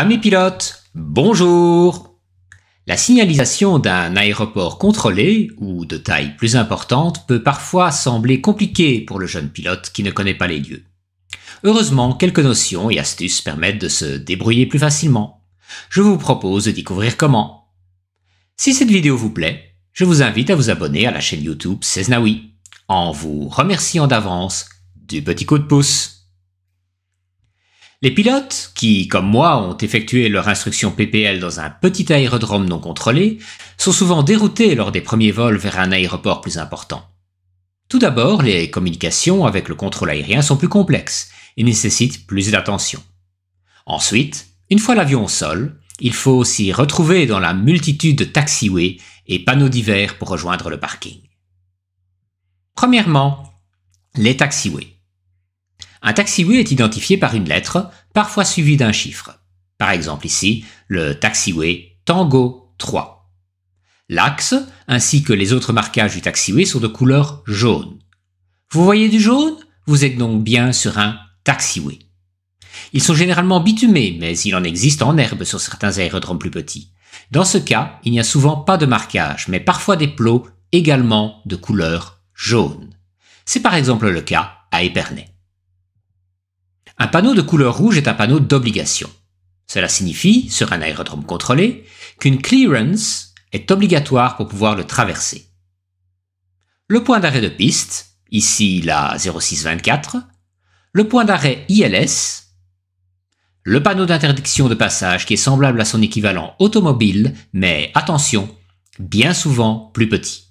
Amis pilotes, bonjour La signalisation d'un aéroport contrôlé ou de taille plus importante peut parfois sembler compliquée pour le jeune pilote qui ne connaît pas les lieux. Heureusement, quelques notions et astuces permettent de se débrouiller plus facilement. Je vous propose de découvrir comment. Si cette vidéo vous plaît, je vous invite à vous abonner à la chaîne YouTube Cesnaoui en vous remerciant d'avance du petit coup de pouce. Les pilotes, qui, comme moi, ont effectué leur instruction PPL dans un petit aérodrome non contrôlé, sont souvent déroutés lors des premiers vols vers un aéroport plus important. Tout d'abord, les communications avec le contrôle aérien sont plus complexes et nécessitent plus d'attention. Ensuite, une fois l'avion au sol, il faut s'y retrouver dans la multitude de taxiways et panneaux divers pour rejoindre le parking. Premièrement, les taxiways. Un taxiway est identifié par une lettre, parfois suivie d'un chiffre. Par exemple ici, le taxiway Tango 3. L'axe, ainsi que les autres marquages du taxiway, sont de couleur jaune. Vous voyez du jaune Vous êtes donc bien sur un taxiway. Ils sont généralement bitumés, mais il en existe en herbe sur certains aérodromes plus petits. Dans ce cas, il n'y a souvent pas de marquage, mais parfois des plots également de couleur jaune. C'est par exemple le cas à Épernay. Un panneau de couleur rouge est un panneau d'obligation. Cela signifie, sur un aérodrome contrôlé, qu'une clearance est obligatoire pour pouvoir le traverser. Le point d'arrêt de piste, ici la 0624, le point d'arrêt ILS, le panneau d'interdiction de passage qui est semblable à son équivalent automobile, mais attention, bien souvent plus petit.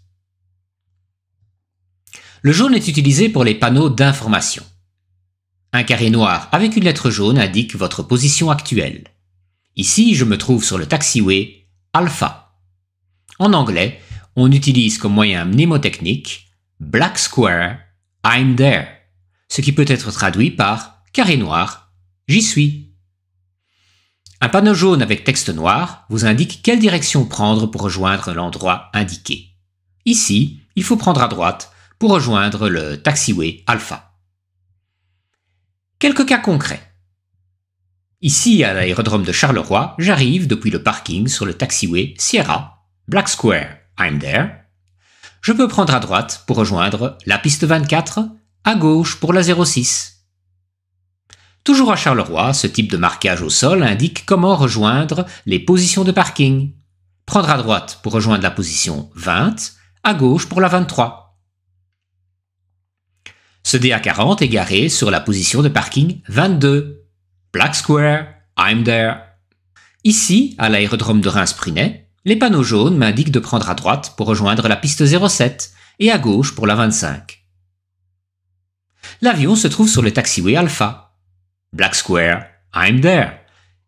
Le jaune est utilisé pour les panneaux d'information. Un carré noir avec une lettre jaune indique votre position actuelle. Ici, je me trouve sur le taxiway Alpha. En anglais, on utilise comme moyen mnémotechnique Black Square, I'm there, ce qui peut être traduit par carré noir, j'y suis. Un panneau jaune avec texte noir vous indique quelle direction prendre pour rejoindre l'endroit indiqué. Ici, il faut prendre à droite pour rejoindre le taxiway Alpha. Quelques cas concrets. Ici, à l'aérodrome de Charleroi, j'arrive depuis le parking sur le taxiway Sierra, Black Square, I'm there. Je peux prendre à droite pour rejoindre la piste 24, à gauche pour la 06. Toujours à Charleroi, ce type de marquage au sol indique comment rejoindre les positions de parking. Prendre à droite pour rejoindre la position 20, à gauche pour la 23. Ce DA40 est garé sur la position de parking 22. Black Square, I'm there. Ici, à l'aérodrome de reims prinet les panneaux jaunes m'indiquent de prendre à droite pour rejoindre la piste 07 et à gauche pour la 25. L'avion se trouve sur le taxiway Alpha. Black Square, I'm there.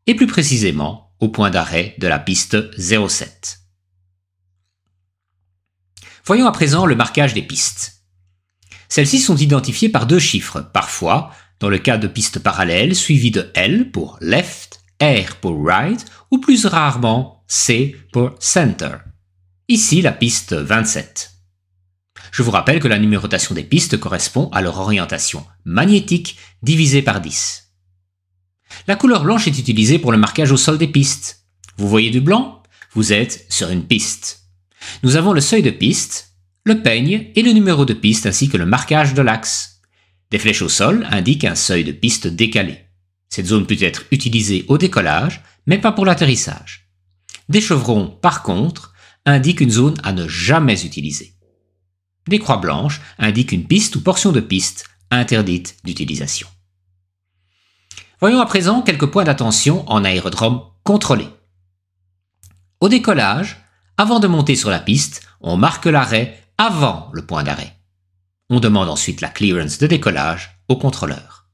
Et plus précisément, au point d'arrêt de la piste 07. Voyons à présent le marquage des pistes. Celles-ci sont identifiées par deux chiffres, parfois, dans le cas de pistes parallèles, suivies de L pour left, R pour right, ou plus rarement C pour center. Ici la piste 27. Je vous rappelle que la numérotation des pistes correspond à leur orientation magnétique divisée par 10. La couleur blanche est utilisée pour le marquage au sol des pistes. Vous voyez du blanc Vous êtes sur une piste. Nous avons le seuil de piste, le peigne et le numéro de piste ainsi que le marquage de l'axe. Des flèches au sol indiquent un seuil de piste décalé. Cette zone peut être utilisée au décollage, mais pas pour l'atterrissage. Des chevrons, par contre, indiquent une zone à ne jamais utiliser. Des croix blanches indiquent une piste ou portion de piste interdite d'utilisation. Voyons à présent quelques points d'attention en aérodrome contrôlé. Au décollage, avant de monter sur la piste, on marque l'arrêt avant le point d'arrêt. On demande ensuite la clearance de décollage au contrôleur.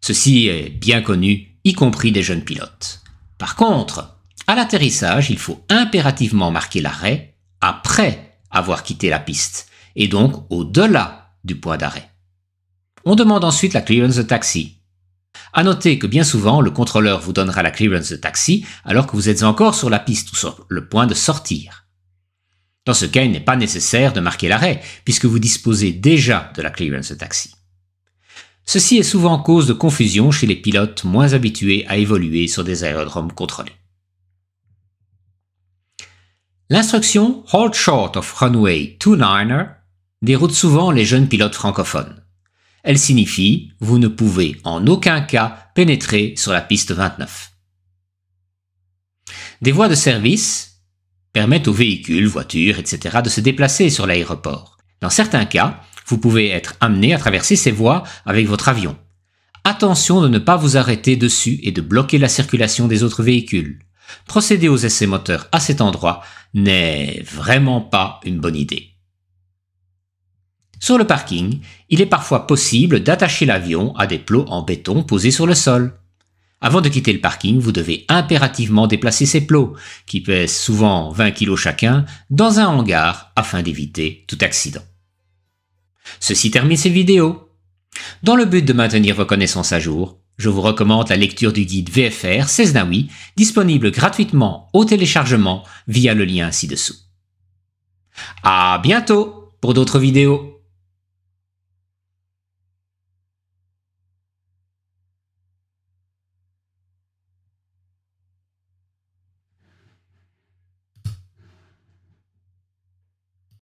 Ceci est bien connu, y compris des jeunes pilotes. Par contre, à l'atterrissage, il faut impérativement marquer l'arrêt après avoir quitté la piste, et donc au-delà du point d'arrêt. On demande ensuite la clearance de taxi. À noter que bien souvent, le contrôleur vous donnera la clearance de taxi alors que vous êtes encore sur la piste ou sur le point de sortir. Dans ce cas, il n'est pas nécessaire de marquer l'arrêt, puisque vous disposez déjà de la clearance taxi. Ceci est souvent cause de confusion chez les pilotes moins habitués à évoluer sur des aérodromes contrôlés. L'instruction Hold Short of Runway 29er déroute souvent les jeunes pilotes francophones. Elle signifie Vous ne pouvez en aucun cas pénétrer sur la piste 29. Des voies de service, permettent aux véhicules, voitures, etc. de se déplacer sur l'aéroport. Dans certains cas, vous pouvez être amené à traverser ces voies avec votre avion. Attention de ne pas vous arrêter dessus et de bloquer la circulation des autres véhicules. Procéder aux essais moteurs à cet endroit n'est vraiment pas une bonne idée. Sur le parking, il est parfois possible d'attacher l'avion à des plots en béton posés sur le sol. Avant de quitter le parking, vous devez impérativement déplacer ces plots, qui pèsent souvent 20 kg chacun, dans un hangar afin d'éviter tout accident. Ceci termine cette vidéo. Dans le but de maintenir vos connaissances à jour, je vous recommande la lecture du guide VFR 16 Nawi, disponible gratuitement au téléchargement via le lien ci-dessous. À bientôt pour d'autres vidéos.